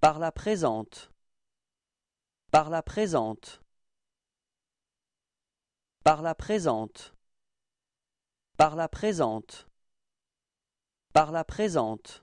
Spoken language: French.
Par la présente. Par la présente. Par la présente. Par la présente. Par la présente.